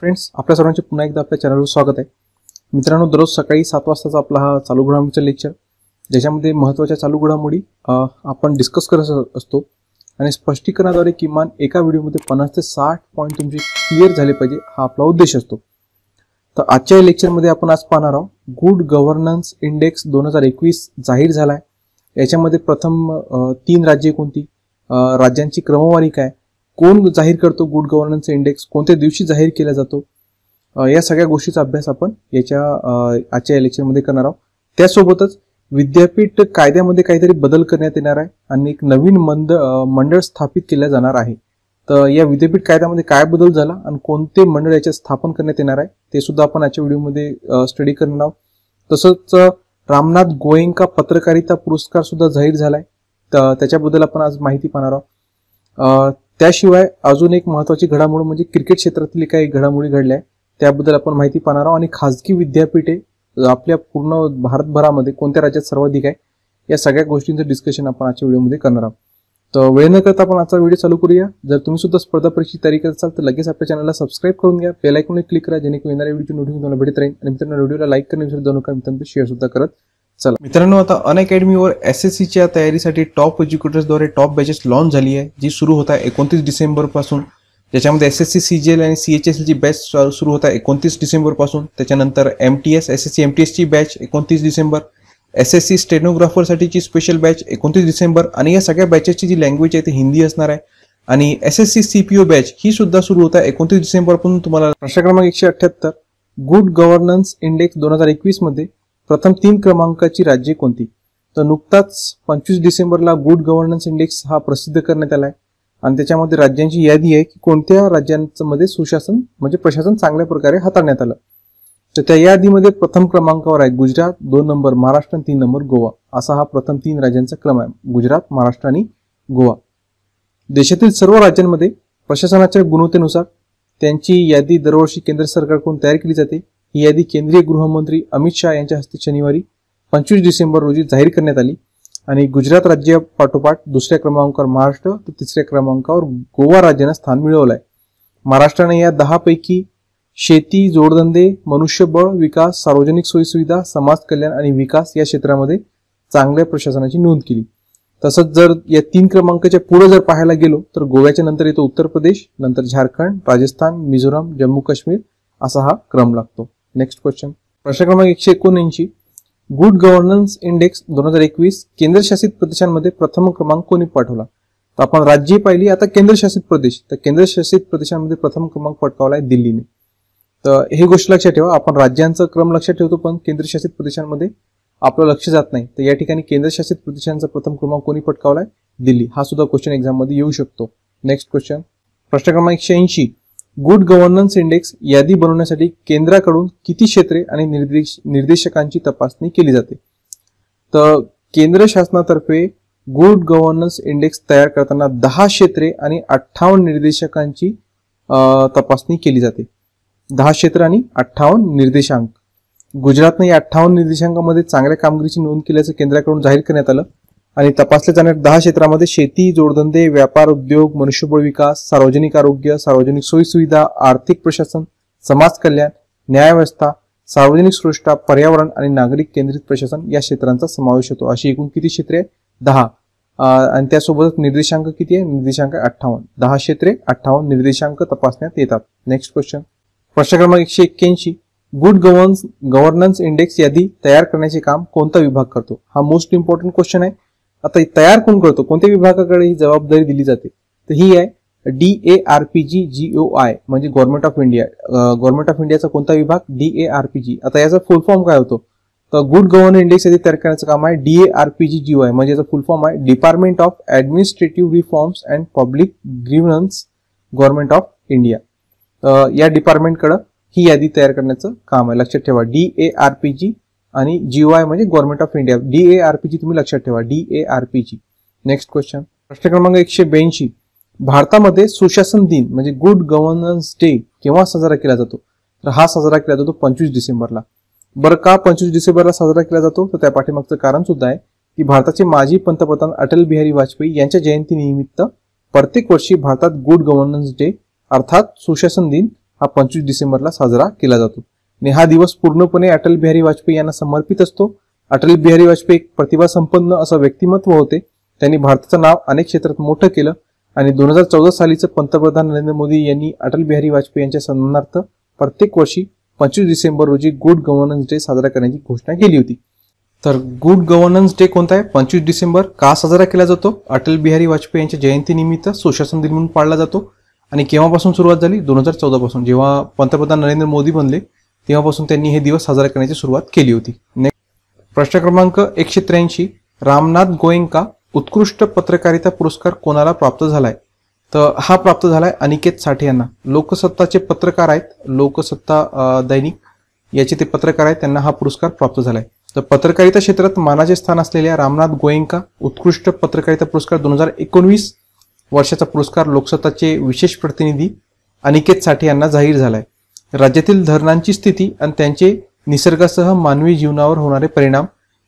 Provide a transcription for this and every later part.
friends आपल्या सर्वांचे पुन्हा एकदा आपल्या चॅनलवर स्वागत आहे मित्रांनो दररोज सकाळी सात वाजताचा आपला हा चालू घडामोडीचा लेक्चर ज्याच्यामध्ये महत्त्वाच्या चालू घडामोडी आपण डिस्कस करत असतो आणि स्पष्टीकरणाद्वारे किमान एका व्हिडिओमध्ये पन्नास ते साठ पॉईंट तुमचे क्लिअर झाले पाहिजे हा आपला उद्देश असतो तर आजच्या लेक्चरमध्ये आपण आज पाहणार आहोत गुड गव्हर्नन्स इंडेक्स दोन हजार एकवीस जाहीर झाला आहे याच्यामध्ये प्रथम तीन राज्ये कोणती राज्यांची क्रमवारी काय कोण जाहीर करतो गुड गव्हर्नन्स इंडेक्स कोणत्या दिवशी जाहीर केला जातो या सगळ्या गोष्टीचा अभ्यास आपण याच्या आजच्या इलेक्शनमध्ये करणार आहोत त्यासोबतच विद्यापीठ कायद्यामध्ये काहीतरी बदल करण्यात येणार आहे आणि एक नवीन मंद मंडळ स्थापित केलं जाणार आहे तर या विद्यापीठ कायद्यामध्ये काय बदल झाला आणि कोणते मंडळ याच्यात स्थापन करण्यात येणार आहे ते सुद्धा आपण आजच्या व्हिडिओमध्ये स्टडी करणार आहोत तसंच रामनाथ गोयंका पत्रकारिता पुरस्कार सुद्धा जाहीर झालाय तर त्याच्याबद्दल आपण आज माहिती पाहणार आहोत त्याशिवाय अजून एक महत्वाची घडामोड म्हणजे क्रिकेट क्षेत्रातील काही घडामोडी घडल्या त्याबद्दल आपण माहिती पाहणार आहोत आणि खाजगी विद्यापीठे आपल्या पूर्ण भारतभरामध्ये कोणत्या राज्यात सर्वाधिक आहे या सगळ्या गोष्टींचं डिस्कशन आपण आजच्या व्हिडिओमध्ये करणार आहोत तर वेळ न करता आपण आजचा व्हिडिओ चालू करूया जर तुम्ही सुद्धा स्पर्धा परीक्षेची तयारी करत असाल तर लगेच आपल्या चॅनलला सबस्क्राईब करून घ्या बेल क्लिक करा जेणेकरून येणाऱ्या व्हिडिओची नोटिफिकेशन तुम्हाला भेटत राहील आणि मित्रांनो व्हिडिओला लाईक करणे दोन नका शेअर सुद्धा करत चला मित्रांनो आता अकॅडमीवर एस एस सीच्या तयारीसाठी टॉप एज्युकेटर्सद्वारे टॉप बॅचेस लॉन्च झाली आहे जी सुरू होत आहे एकोणतीस डिसेंबरपासून ज्याच्यामध्ये S S C C G L आणि सी एच एस एलची बॅच सुरू होत आहे एकोणतीस डिसेंबरपासून त्याच्यानंतर M T S S S C M T एसची बॅच एकोणतीस डिसेंबर एस एस सी स्टेनोग्राफरसाठीची स्पेशल बॅच एकोणतीस डिसेंबर आणि या सगळ्या बॅचेसची जी लँग्वेज आहे ती हिंदी असणार आहे आणि S S C C P O batch ही सुद्धा सुरू होत आहे एकोणतीस डिसेंबरपासून तुम्हाला प्रश्न क्रमांक एकशे अठ्ठ्याहत्तर गुड गव्हर्नन्स इंडेक्स दोन हजार एकवीसमध्ये प्रथम तीन क्रमांकाची राज्ये कोणती तर नुकताच पंचवीस डिसेंबरला गुड गव्हर्नन्स इंडेक्स हा प्रसिद्ध करण्यात आला आहे आणि त्याच्यामध्ये राज्यांची यादी आहे की कोणत्या राज्यांमध्ये सुशासन म्हणजे प्रशासन चांगल्या प्रकारे हाताळण्यात आलं तर त्या यादीमध्ये प्रथम क्रमांकावर आहे गुजरात दोन नंबर महाराष्ट्र आणि तीन नंबर गोवा असा हा प्रथम तीन राज्यांचा क्रम आहे गुजरात महाराष्ट्र आणि गोवा देशातील सर्व राज्यांमध्ये प्रशासनाच्या गुणवत्तेनुसार त्यांची यादी दरवर्षी केंद्र सरकारकडून तयार केली जाते ही यादी केंद्रीय गृहमंत्री अमित शहा यांच्या हस्ते शनिवारी पंचवीस डिसेंबर रोजी जाहीर करण्यात आली आणि गुजरात राज्य पाठोपाठ दुसऱ्या क्रमांकावर महाराष्ट्र तर तिसऱ्या क्रमांकावर गोवा राज्यानं स्थान मिळवलं आहे महाराष्ट्राने या दहापैकी शेती जोडधंदे मनुष्यबळ विकास सार्वजनिक सोयीसुविधा समाज कल्याण आणि विकास या क्षेत्रामध्ये चांगल्या प्रशासनाची नोंद केली तसंच जर या तीन क्रमांकाच्या पुढे जर पाहायला गेलो तर गोव्याच्या नंतर येतो उत्तर प्रदेश नंतर झारखंड राजस्थान मिझोराम जम्मू काश्मीर असा हा क्रम लागतो नेक्स्ट क्वेश्चन प्रश्न क्रमांक एकशे एकोणऐंशी गुड गव्हर्नन्स इंडेक्स दोन हजार एकवीस केंद्रशासित प्रदेशांमध्ये प्रथम क्रमांक कोणी पाठवला तर आपण राज्य पाहिली आता केंद्रशासित प्रदेश तर केंद्रशासित प्रदेशांमध्ये प्रथम क्रमांक पटकावला आहे दिल्लीने तर हे गोष्ट लक्षात ठेवा आपण राज्यांचा क्रम लक्षात ठेवतो पण केंद्रशासित प्रदेशांमध्ये आपलं लक्ष जात नाही तर या ठिकाणी केंद्रशासित प्रदेशांचा प्रथम क्रमांक कोणी पटकावलाय दिल्ली हा सुद्धा क्वेश्चन मध्ये येऊ शकतो नेक्स्ट क्वेश्चन प्रश्न क्रमांक एकशे ऐंशी गुड गव्हर्नन्स इंडेक्स यादी बनवण्यासाठी केंद्राकडून किती क्षेत्रे आणि निर्देश निर्देशकांची तपासणी केली जाते तर केंद्र शासनातर्फे गुड गव्हर्नन्स इंडेक्स तयार करताना दहा क्षेत्रे आणि अठ्ठावन्न निर्देशकांची तपासणी केली जाते दहा क्षेत्र आणि अठ्ठावन्न निर्देशांक गुजरातने या अठ्ठावन्न निर्देशांकामध्ये चांगल्या कामगिरीची नोंद केल्याचं केंद्राकडून जाहीर करण्यात आलं आणि तपासले जाणाऱ्या दहा क्षेत्रामध्ये शेती जोडधंदे व्यापार उद्योग मनुष्यबळ विकास सार्वजनिक आरोग्य सार्वजनिक सोयीसुविधा आर्थिक प्रशासन समाज कल्याण न्यायव्यवस्था सार्वजनिक सृष्टा पर्यावरण आणि नागरिक केंद्रित प्रशासन या क्षेत्रांचा समावेश होतो अशी एकूण किती क्षेत्रे दहा आणि त्यासोबतच निर्देशांक किती आहे निर्देशांक अठ्ठावन्न दहा क्षेत्रे अठ्ठावन्न निर्देशांक तपासण्यात येतात नेक्स्ट क्वेश्चन प्रश्न क्रमांक एकशे एक्क्याऐंशी गुड गव्हर्नन्स गव्हर्नन्स इंडेक्स यादी तयार करण्याचे काम कोणता विभाग करतो हा मोस्ट इम्पॉर्टंट क्वेश्चन आहे आता तयार कोण करतो कोणत्या विभागाकडे ही जबाबदारी दिली जाते तर ही आहे D A R P G G O I म्हणजे government of India government of इंडियाचा कोणता विभाग D A R P G आता याचा फुल फॉर्म काय होतो तर गुड गव्हर्नर इंडेक्स यादी तयार करण्याचं काम आहे D A R P G G O I म्हणजे याचा फुल फॉर्म आहे department of administrative reforms and public grievances government of India या डिपार्टमेंटकडं ही यादी तयार करण्याचं काम आहे लक्षात ठेवा D A R P G आणि जीओ म्हणजे government of India D A R G तुम्ही लक्षात ठेवा D A R G next question प्रश्न क्रमांक एकशे ब्याऐंशी भारतामध्ये सुशासन दिन म्हणजे गुड गव्हर्नन्स डे केव्हा साजरा केला जातो तर हा साजरा केला जातो पंचवीस डिसेंबरला बरं का पंचवीस डिसेंबरला साजरा केला जातो तर त्या पाठीमागचं कारण सुद्धा आहे की भारताचे माजी पंतप्रधान अटल बिहारी वाजपेयी यांच्या जयंतीनिमित्त प्रत्येक वर्षी भारतात गुड गव्हर्नन्स डे अर्थात सुशासन दिन हा पंचवीस डिसेंबरला साजरा केला जातो आणि हा दिवस पूर्णपणे अटल बिहारी वाजपेयी यांना समर्पित असतो अटल बिहारी वाजपेयी एक प्रतिभा संपन्न असं व्यक्तिमत्व होते त्यांनी भारताचं नाव अनेक क्षेत्रात मोठं केलं आणि दोन हजार चौदा सालीचं पंतप्रधान नरेंद्र मोदी यांनी अटल बिहारी वाजपेयी यांच्या सन्मानार्थ प्रत्येक वर्षी पंचवीस डिसेंबर रोजी गुड गव्हर्नन्स डे साजरा करण्याची घोषणा केली होती तर गुड गव्हर्नन्स डे कोणता आहे पंचवीस डिसेंबर का साजरा केला जातो अटल बिहारी वाजपेयी यांच्या जयंतीनिमित्त सुशासन दिन म्हणून पाळला जातो आणि केव्हापासून सुरुवात झाली दोन हजार चौदापासून जेव्हा पंतप्रधान नरेंद्र मोदी बनले तेव्हापासून त्यांनी हे दिवस साजरा करण्याची सुरुवात केली होती प्रश्न क्रमांक एकशे त्र्याऐंशी रामनाथ गोयंका उत्कृष्ट पत्रकारिता पुरस्कार कोणाला प्राप्त झालाय तर हा प्राप्त झालाय अनिकेत साठे यांना लोकसत्ताचे पत्रकार आहेत लोकसत्ता दैनिक याचे ते पत्रकार आहेत त्यांना हा पुरस्कार प्राप्त झालाय तर पत्रकारिता क्षेत्रात मानाचे स्थान असलेल्या रामनाथ गोयंका उत्कृष्ट पत्रकारिता पुरस्कार दोन हजार एकोणवीस वर्षाचा पुरस्कार लोकसत्ताचे विशेष प्रतिनिधी अनिकेत साठे यांना जाहीर झालाय राज्यातील धरणांची स्थिती आणि त्यांचे निसर्गासह मानवी जीवनावर होणारे परिणाम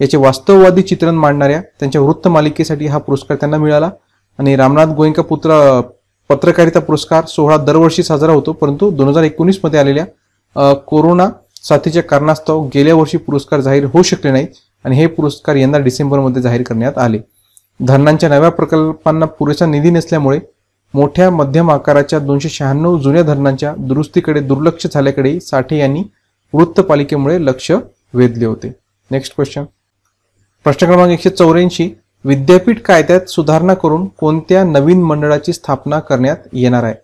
याचे वास्तववादी चित्रण मांडणाऱ्या त्यांच्या वृत्तमालिकेसाठी हा पुरस्कार त्यांना मिळाला आणि रामनाथ गोयंका पुत्र पत्रकारिता पुरस्कार सोहळा दरवर्षी साजरा होतो परंतु दोन हजार एकोणीसमध्ये आलेल्या कोरोना साथीच्या कारणास्तव गेल्या वर्षी पुरस्कार जाहीर होऊ शकले नाहीत आणि हे पुरस्कार यंदा डिसेंबरमध्ये जाहीर करण्यात आले धरणांच्या नव्या प्रकल्पांना पुरेसा निधी नसल्यामुळे मोठ्या मध्यम आकाराच्या दोनशे शहाण्णव जुन्या धरणांच्या दुरुस्तीकडे दुर्लक्ष झाल्याकडे साठे यांनी वृत्तपालिकेमुळे लक्ष वेधले होते नेक्स्ट क्वेश्चन प्रश्न क्रमांक एकशे चौऱ्याऐंशी विद्यापीठ कायद्यात सुधारणा करून कोणत्या नवीन मंडळाची स्थापना करण्यात येणार आहे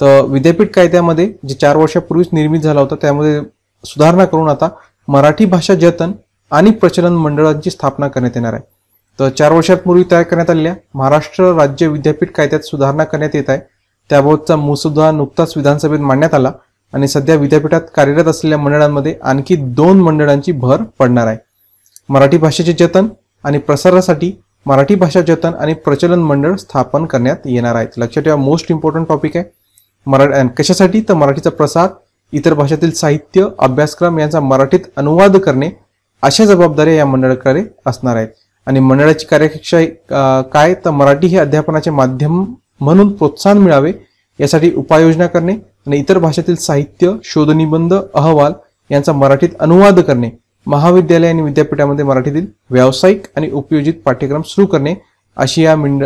तर विद्यापीठ कायद्यामध्ये जे चार वर्षापूर्वीच निर्मित झाला होता त्यामध्ये सुधारणा करून आता मराठी भाषा जतन आणि प्रचलन मंडळांची स्थापना करण्यात येणार आहे तर चार वर्षांपूर्वी तयार करण्यात आलेल्या महाराष्ट्र राज्य विद्यापीठ कायद्यात सुधारणा करण्यात येत आहे त्याबाबतचा मुसुद्धा नुकताच विधानसभेत मांडण्यात आला आणि सध्या विद्यापीठात कार्यरत असलेल्या मंडळांमध्ये आणखी दोन मंडळांची भर पडणार आहे मराठी भाषेचे जतन आणि प्रसारासाठी मराठी भाषा जतन आणि प्रचलन मंडळ स्थापन करण्यात येणार आहेत लक्षात ठेवा मोस्ट इम्पॉर्टंट टॉपिक आहे मरा कशासाठी तर मराठीचा प्रसार इतर भाषेतील साहित्य अभ्यासक्रम यांचा मराठीत अनुवाद करणे अशा जबाबदाऱ्या या मंडळाकडे असणार आहेत आणि मंडळाची कार्यकक्षा काय तर मराठी हे अध्यापनाचे माध्यम म्हणून प्रोत्साहन मिळावे यासाठी उपाययोजना करणे आणि इतर भाषेतील साहित्य शोधनिबंध अहवाल यांचा मराठीत अनुवाद करणे महाविद्यालय आणि विद्यापीठामध्ये मराठीतील व्यावसायिक आणि उपयोजित पाठ्यक्रम सुरू करणे अशी या मिंड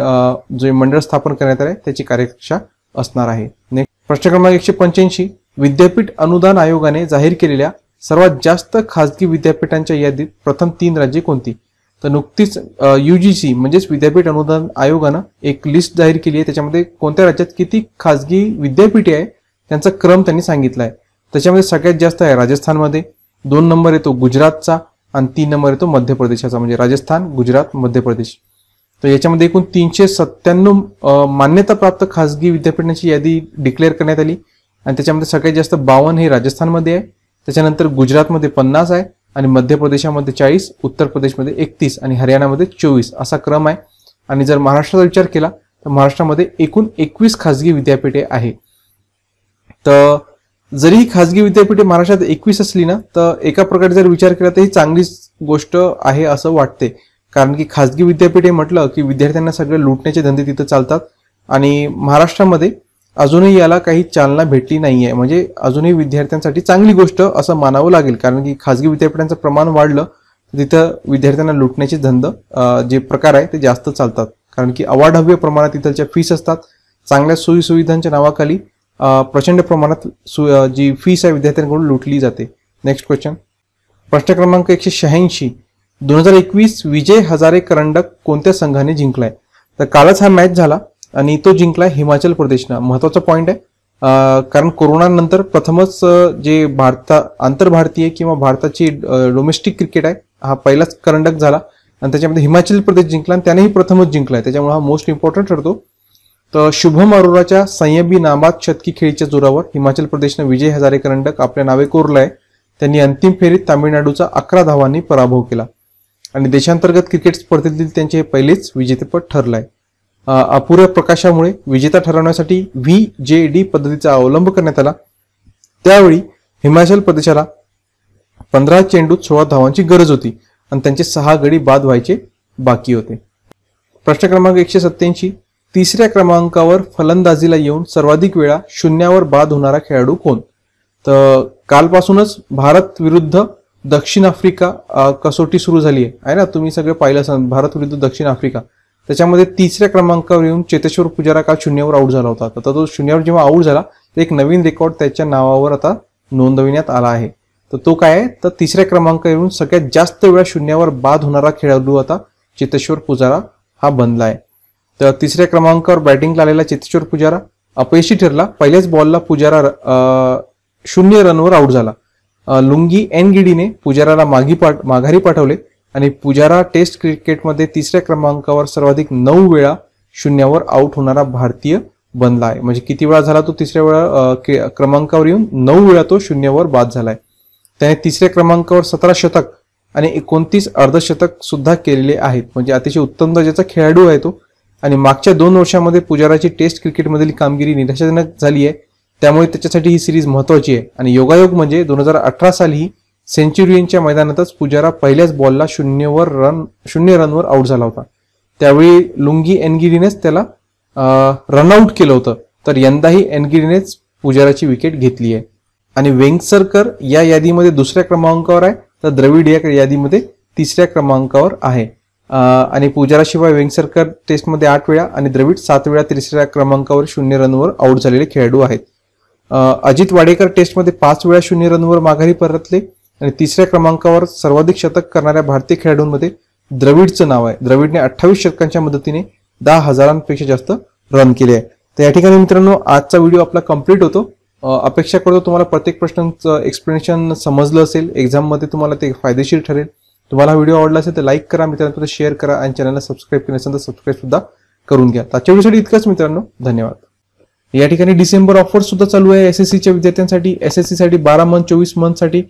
जे मंडळ स्थापन करण्यात आले त्याची कार्यकक्षा असणार आहे नेक्स्ट प्रश्न क्रमांक एकशे पंच्याऐंशी विद्यापीठ अनुदान आयोगाने जाहीर केलेल्या सर्वात जास्त खाजगी विद्यापीठांच्या यादीत प्रथम तीन राज्ये कोणती तर नुकतीच यू जी सी म्हणजेच विद्यापीठ अनुदान आयोगानं एक लिस्ट जाहीर केली आहे त्याच्यामध्ये कोणत्या राज्यात किती खाजगी विद्यापीठे आहे त्यांचा क्रम त्यांनी सांगितला आहे त्याच्यामध्ये सगळ्यात जास्त आहे राजस्थानमध्ये दोन नंबर येतो गुजरातचा आणि तीन नंबर येतो मध्य प्रदेशाचा म्हणजे राजस्थान गुजरात मध्य प्रदेश तर याच्यामध्ये एकूण तीनशे सत्त्याण्णव मान्यताप्राप्त खाजगी विद्यापीठांची यादी डिक्लेअर करण्यात आली आणि त्याच्यामध्ये सगळ्यात जास्त बावन्न हे राजस्थानमध्ये आहे त्याच्यानंतर गुजरातमध्ये पन्नास आहे आणि मध्य प्रदेशामध्ये चाळीस उत्तर प्रदेशमध्ये एकतीस आणि हरियाणामध्ये चोवीस असा क्रम आहे आणि जर महाराष्ट्राचा विचार केला तर महाराष्ट्रामध्ये एकूण एकवीस खाजगी विद्यापीठे आहे तर जरी ही खाजगी विद्यापीठे महाराष्ट्रात एकवीस असली ना तर एका प्रकारे जर विचार केला तर ही चांगलीच गोष्ट आहे असं वाटते कारण की खाजगी विद्यापीठे म्हटलं की विद्यार्थ्यांना सगळे लुटण्याचे धंदे तिथं चालतात आणि महाराष्ट्रामध्ये अजूनही याला काही चालना भेटली नाही आहे म्हणजे अजूनही विद्यार्थ्यांसाठी चांगली गोष्ट असं मानावं लागेल कारण की खाजगी विद्यापीठांचं प्रमाण वाढलं तिथं विद्यार्थ्यांना लुटण्याचे धंद जे प्रकार आहे ते जास्त चालतात कारण की अवाढव्य प्रमाणात तिथलच्या फीस असतात चांगल्या सोयीसुविधांच्या नावाखाली प्रचंड प्रमाणात जी फीस आहे विद्यार्थ्यांकडून लुटली जाते नेक्स्ट क्वेश्चन प्रश्न क्रमांक एकशे शहाऐंशी दोन हजार एकवीस विजय हजारे करंडक कोणत्या संघाने जिंकलाय तर कालच हा मॅच झाला आणि तो जिंकला हिमाचल प्रदेशनं महत्वाचा पॉईंट आहे कारण कोरोनानंतर प्रथमच जे भारता आंतरभारतीय किंवा भारताची डोमेस्टिक क्रिकेट आहे हा पहिलाच करंडक झाला आणि त्याच्यामध्ये हिमाचल प्रदेश जिंकला आणि त्यानेही प्रथमच जिंकलाय त्याच्यामुळे हा मोस्ट इम्पॉर्टंट ठरतो तर शुभम अरोराच्या संयमी नाबाद शतकी खेळीच्या जोरावर हिमाचल प्रदेशनं विजय हजारे करंडक आपल्या नावे कोरलाय त्यांनी अंतिम फेरीत तामिळनाडूचा अकरा धावांनी पराभव केला आणि देशांतर्गत क्रिकेट स्पर्धेतील त्यांचे हे पहिलेच विजेतेपद ठरलं अपुऱ्या प्रकाशामुळे विजेता ठरवण्यासाठी व्ही जे डी पद्धतीचा अवलंब करण्यात आला त्यावेळी हिमाचल प्रदेशाला पंधरा चेंडूत सोळा धावांची गरज होती आणि त्यांचे सहा गडी बाद व्हायचे बाकी होते प्रश्न क्रमांक एकशे सत्त्याऐंशी तिसऱ्या क्रमांकावर फलंदाजीला येऊन सर्वाधिक वेळा शून्यावर बाद होणारा खेळाडू कोण तर कालपासूनच भारत विरुद्ध दक्षिण आफ्रिका कसोटी सुरू झाली आहे ना तुम्ही सगळे पाहिलं असाल भारत विरुद्ध दक्षिण आफ्रिका त्याच्यामध्ये तिसऱ्या क्रमांकावर येऊन चेतेश्वर पुजारा काल शून्यावर आऊट झाला होता तर तो शून्यावर जेव्हा आऊट झाला तर एक नवीन रेकॉर्ड त्याच्या नावावर आता नोंदविण्यात आला आहे तर तो काय आहे तर तिसऱ्या क्रमांकावर येऊन सगळ्यात जास्त वेळा शून्यावर बाद होणारा खेळाडू आता चेतेश्वर पुजारा हा बनला आहे तर तिसऱ्या क्रमांकावर बॅटिंगला आलेला चेतेश्वर पुजारा अपयशी ठरला पहिल्याच बॉलला पुजारा शून्य रनवर आऊट झाला लुंगी एनगिडीने पुजाराला माघी पाठ माघारी पाठवले आणि पुजारा टेस्ट क्रिकेटमध्ये तिसऱ्या क्रमांकावर सर्वाधिक नऊ वेळा शून्यावर आऊट होणारा भारतीय बनला आहे म्हणजे किती वेळा झाला तो तिसऱ्या वेळा क्रमांकावर येऊन नऊ वेळा तो शून्यावर बाद झाला आहे त्याने तिसऱ्या क्रमांकावर सतरा शतक आणि एकोणतीस अर्धशतक सुद्धा केलेले आहेत म्हणजे अतिशय उत्तम दर्जाचा खेळाडू आहे तो आणि मागच्या दोन वर्षामध्ये पुजाराची टेस्ट क्रिकेटमधील कामगिरी निराशाजनक झाली आहे त्यामुळे त्याच्यासाठी ही सिरीज महत्त्वाची आहे आणि योगायोग म्हणजे दोन हजार अठरा साली सेंचुरियनच्या मैदानातच पुजारा पहिल्याच बॉलला शून्यवर रन शून्य रनवर आऊट झाला होता त्यावेळी लुंगी एनगिरीनेच त्याला रनआउट केलं होतं तर यंदाही एनगिरीनेच पुजाराची विकेट घेतली आहे आणि वेंगसरकर या यादीमध्ये दुसऱ्या क्रमांकावर आहे तर द्रविड या यादीमध्ये तिसऱ्या क्रमांकावर आहे आणि पुजाराशिवाय वेंगसरकर टेस्टमध्ये आठ वेळा आणि द्रविड सात वेळा तिसऱ्या क्रमांकावर शून्य रनवर आऊट झालेले खेळाडू आहेत अजित वाडेकर टेस्टमध्ये पाच वेळा शून्य रनवर माघारी परतले आणि तिसऱ्या क्रमांकावर सर्वाधिक शतक करणाऱ्या भारतीय खेळाडूंमध्ये द्रविडचं नाव आहे द्रविडने अठ्ठावीस शतकांच्या मदतीने दहा हजारांपेक्षा जास्त रन केले आहे तर या ठिकाणी मित्रांनो आजचा व्हिडिओ आपला कम्प्लीट होतो अपेक्षा करतो तुम्हाला प्रत्येक प्रश्नांचं एक्सप्लेनेशन समजलं असेल एक्झाममध्ये तुम्हाला ते फायदेशीर ठरेल तुम्हाला व्हिडिओ आवडला असेल तर लाईक करा मित्रांनो शेअर करा आणि चॅनलला सबस्क्राईब केलं असेल तर सबस्क्राईब सुद्धा करून घ्या आजच्या व्हिडिओसाठी इतकंच मित्रांनो धन्यवाद या ठिकाणी डिसेंबर ऑफर सुद्धा चालू आहे एसएससीच्या विद्यार्थ्यांसाठी एसएससीसाठी बारा मंथ चोवीस मंथसाठी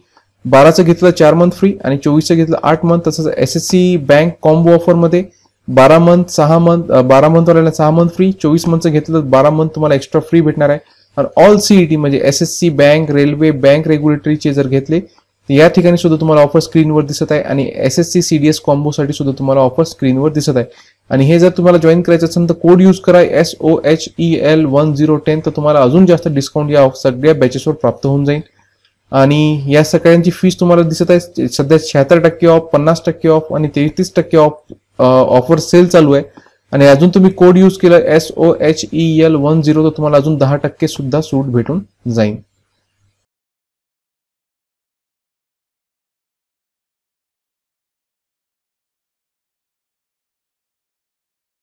बाराचं घेतलं चार मंथ फ्री आणि चोवीसचं घेतलं आठ मंथ तसंच S S C bank combo ऑफरमध्ये बारा मंथ सहा मंथ बारा मंथवाल्याला सहा मंथ फ्री चोवीस मंथचं घेतलं बारा मंथ तुम्हाला एक्स्ट्रा फ्री भेटणार आहे आणि ऑल सीईटी e म्हणजे S S C bank railway bank रेग्युलेटरीचे जर घेतले तर या ठिकाणी सुद्धा तुम्हाला ऑफर स्क्रीनवर दिसत आहे आणि S S C C D S कॉम्बोसाठी सुद्धा तुम्हाला ऑफर स्क्रीनवर दिसत आहे आणि हे जर तुम्हाला जॉईन करायचं असेल तर कोड यूज करा S O H E L one zero ten तर तुम्हाला अजून जास्त डिस्काउंट या सगळ्या बॅचेसवर प्राप्त होऊन जाईल आणि या सगळ्यांची फीस तुम्हाला दिसत आहे सध्या शहात्तर टक्के ऑफ पन्नास टक्के ऑफ आणि तेहतीस टक्के ऑफ ऑफर सेल चालू आहे आणि अजून तुम्ही कोड यूज केला S O H E L one zero तर तुम्हाला अजून दहा टक्के सुद्धा सूट भेटून जाईल